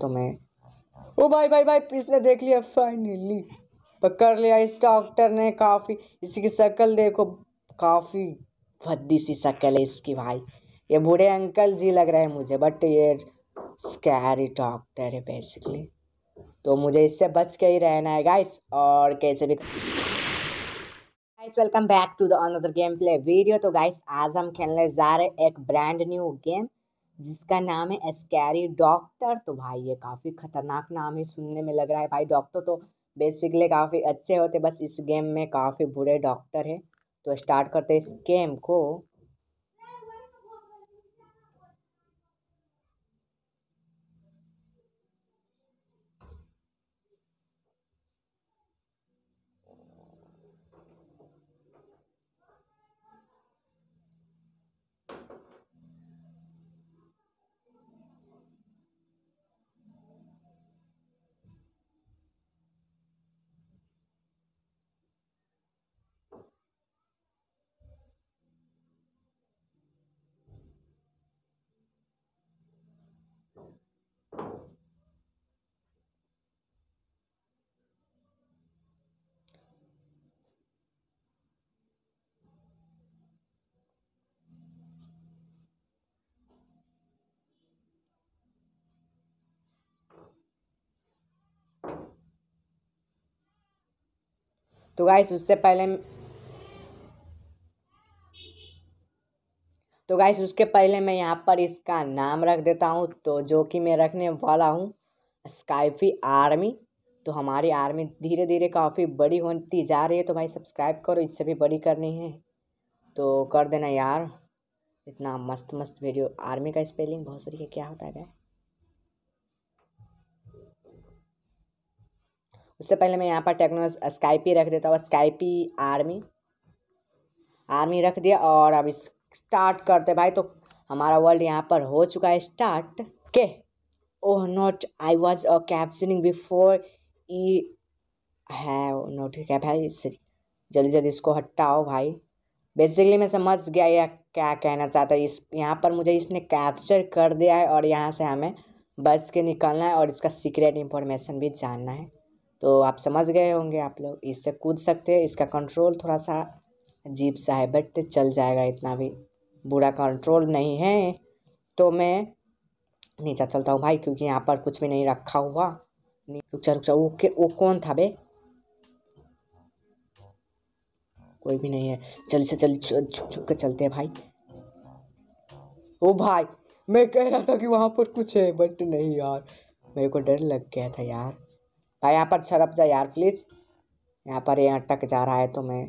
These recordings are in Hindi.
तो मैं ओ भाई भाई भाई इसने देख लिया फाइनली पकड़ लिया इस डॉक्टर ने काफ़ी इसकी शक्ल देखो काफ़ी भद्दी सी शक्ल है इसकी भाई ये बूढ़े अंकल जी लग रहे हैं मुझे बट ये स्कैरी डॉक्टर है बेसिकली तो मुझे इससे बच के ही रहना है गाइस और कैसे भी guys welcome back to the another game play video तो गाइस आज हम खेलने जा रहे हैं एक ब्रांड न्यू गेम जिसका नाम है एस्कैरी डॉक्टर तो भाई ये काफ़ी ख़तरनाक नाम ही सुनने में लग रहा है भाई डॉक्टर तो बेसिकली काफ़ी अच्छे होते बस इस गेम में काफ़ी बुरे डॉक्टर हैं तो स्टार्ट करते इस गेम को तो गाइस उससे पहले तो गाइस उसके पहले मैं यहाँ पर इसका नाम रख देता हूँ तो जो कि मैं रखने वाला हूँ स्काइफी आर्मी तो हमारी आर्मी धीरे धीरे काफ़ी बड़ी होती जा रही है तो भाई सब्सक्राइब करो इससे भी बड़ी करनी है तो कर देना यार इतना मस्त मस्त वीडियो आर्मी का स्पेलिंग बहुत सही है क्या होता है उससे पहले मैं यहाँ पर टेक्नो स्काइपी रख देता हूँ स्काइपी आर्मी आर्मी रख दिया और अब स्टार्ट करते भाई तो हमारा वर्ल्ड यहाँ पर हो चुका है स्टार्ट के oh note I was a captioning before ई है नोट क्या भाई जल्दी जल्दी इसको हटाओ भाई बेसिकली मैं समझ गया या क्या कहना चाहता हूँ इस यहाँ पर मुझे इसने कैप्चर कर दिया है और यहाँ से हमें बच के निकलना है और इसका सीक्रेट इंफॉर्मेशन भी जानना है तो आप समझ गए होंगे आप लोग इससे कूद सकते हैं इसका कंट्रोल थोड़ा सा अजीब सा है बट चल जाएगा इतना भी बुरा कंट्रोल नहीं है तो मैं नीचे चलता हूँ भाई क्योंकि यहाँ पर कुछ भी नहीं रखा हुआ रुक जा ओके वो कौन था बे कोई भी नहीं है चल से चल छुप छुप के चलते हैं भाई ओ भाई मैं कह रहा था कि वहाँ पर कुछ है बट नहीं यार मेरे को डर लग गया था यार भाई यहाँ पर सरप जा यार प्लीज यहाँ पर ये अटक जा रहा है तुम्हें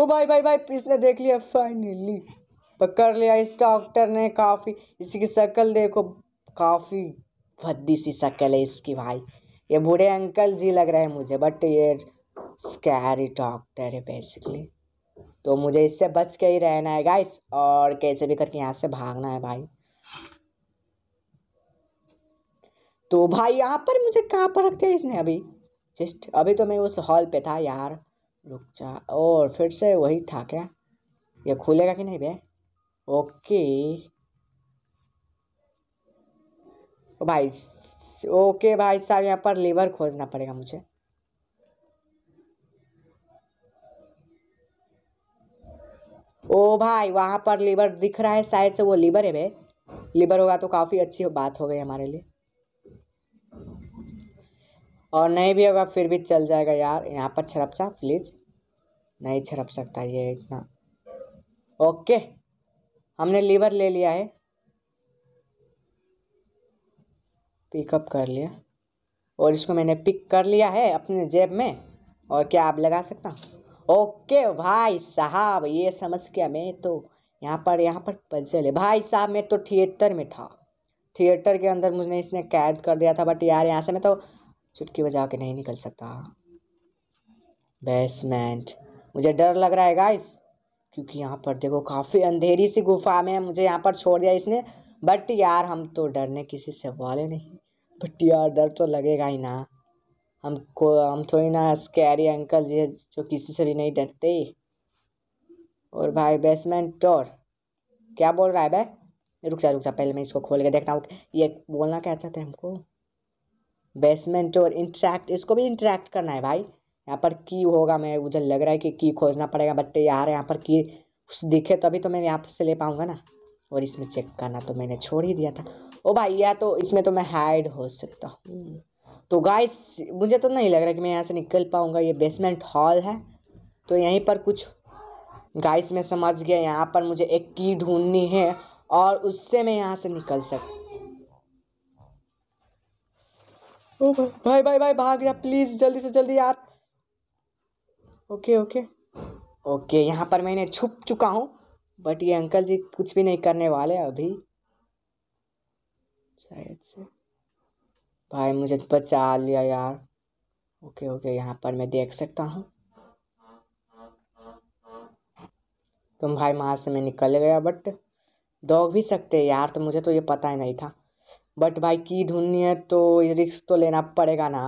ओ भाई भाई भाई इसने देख लिया फाइनली पकड़ लिया इस डॉक्टर ने काफ़ी इसकी शक्ल देखो काफ़ी भद्दी सी शक्ल है इसकी भाई ये बूढ़े अंकल जी लग रहे हैं मुझे बट ये स्कैरी डॉक्टर है बेसिकली तो मुझे इससे बच के ही रहना है गाइस और कैसे भी करके यहाँ से भागना है भाई तो भाई यहाँ पर मुझे कहाँ पर रख दिया इसने अभी जस्ट अभी तो मैं उस हॉल पे था यार रुक जा और फिर से वही था क्या ये खुलेगा कि नहीं भाई ओके भाई ओके भाई साहब यहाँ पर लीवर खोजना पड़ेगा मुझे ओ भाई वहाँ पर लीवर दिख रहा है शायद से वो लीवर है भाई लीवर होगा तो काफ़ी अच्छी बात हो गई हमारे लिए और नहीं भी होगा फिर भी चल जाएगा यार यहाँ पर सा प्लीज़ नहीं छड़प सकता ये इतना ओके हमने लीवर ले लिया है पिकअप कर लिया और इसको मैंने पिक कर लिया है अपने जेब में और क्या आप लगा सकता ओके भाई साहब ये समझ गया मैं तो यहाँ पर यहाँ पर पजल है भाई साहब मैं तो थिएटर में था थिएटर के अंदर मुझे इसने कैद कर दिया था बट यार यहाँ से मैं तो चुटकी बजा के नहीं निकल सकता बेसमेंट मुझे डर लग रहा है गाइस क्योंकि यहाँ पर देखो काफ़ी अंधेरी सी गुफा में मुझे यहाँ पर छोड़ दिया इसने बट यार हम तो डरने किसी से वाले नहीं बट यार डर तो लगेगा ही ना हमको हम थोड़ी ना स्कैरी अंकल जी जो किसी से भी नहीं डरते और भाई बेसमेंट टोर क्या बोल रहा है भाई रुक जा रुक जा पहले मैं इसको खोल के देखता हूँ ये बोलना क्या चाहते हैं हमको बेसमेंट और इंट्रैक्ट इसको भी इंट्रैक्ट करना है भाई यहाँ पर की होगा मैं मुझे लग रहा है कि की खोजना पड़ेगा बट यार यहाँ पर की दिखे तभी तो मैं यहाँ से ले पाऊँगा ना और इसमें चेक करना तो मैंने छोड़ ही दिया था ओ भाई या तो इसमें तो मैं हाइड हो सकता हूँ तो गाइस मुझे तो नहीं लग रहा कि मैं यहाँ से निकल पाऊँगा ये बेसमेंट हॉल है तो यहीं पर कुछ गाइस मैं समझ गया यहाँ पर मुझे एक की ढूंढनी है और उससे मैं यहाँ से निकल सक भाई भाई भाई भाग जा प्लीज़ जल्दी से जल्दी यार ओके ओके ओके यहाँ पर मैंने छुप चुका हूँ बट ये अंकल जी कुछ भी नहीं करने वाले अभी शायद से भाई मुझे बचा लिया यार ओके ओके यहाँ पर मैं देख सकता हूँ तुम भाई वहाँ से मैं निकल गया बट दौड़ भी सकते यार तो मुझे तो ये पता ही नहीं था बट भाई की ढूंढनी है तो रिक्स तो लेना पड़ेगा ना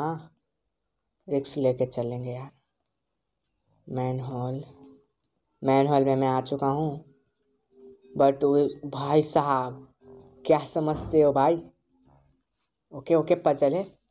रिक्स लेके चलेंगे यार मैन हॉल मैन हॉल में मैं आ चुका हूँ बट भाई साहब क्या समझते हो भाई ओके ओके पता चले